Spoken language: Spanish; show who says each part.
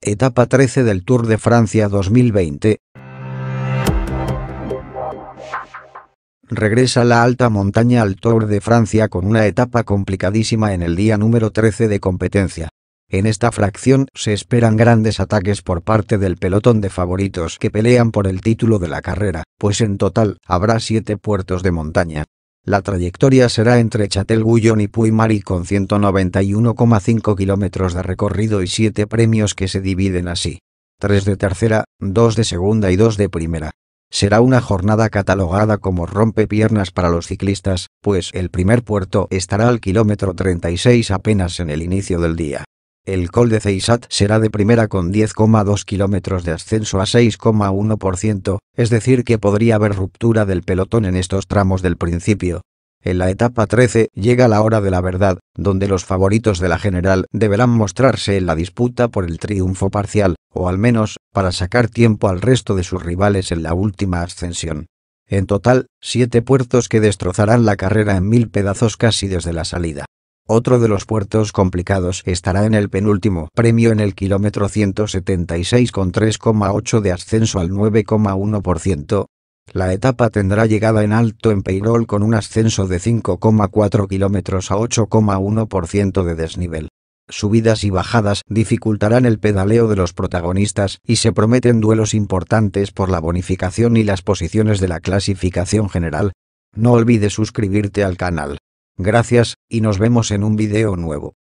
Speaker 1: Etapa 13 del Tour de Francia 2020. Regresa la alta montaña al Tour de Francia con una etapa complicadísima en el día número 13 de competencia. En esta fracción se esperan grandes ataques por parte del pelotón de favoritos que pelean por el título de la carrera, pues en total habrá siete puertos de montaña, la trayectoria será entre chatel y Puymari con 191,5 kilómetros de recorrido y 7 premios que se dividen así. 3 de tercera, 2 de segunda y 2 de primera. Será una jornada catalogada como rompepiernas para los ciclistas, pues el primer puerto estará al kilómetro 36 apenas en el inicio del día. El col de Ceisat será de primera con 10,2 kilómetros de ascenso a 6,1%, es decir que podría haber ruptura del pelotón en estos tramos del principio, en la etapa 13 llega la hora de la verdad, donde los favoritos de la general deberán mostrarse en la disputa por el triunfo parcial, o al menos, para sacar tiempo al resto de sus rivales en la última ascensión. En total, siete puertos que destrozarán la carrera en mil pedazos casi desde la salida. Otro de los puertos complicados estará en el penúltimo premio en el kilómetro 176 con 3,8 de ascenso al 9,1%, la etapa tendrá llegada en alto en payroll con un ascenso de 5,4 kilómetros a 8,1% de desnivel. Subidas y bajadas dificultarán el pedaleo de los protagonistas y se prometen duelos importantes por la bonificación y las posiciones de la clasificación general. No olvides suscribirte al canal. Gracias, y nos vemos en un video nuevo.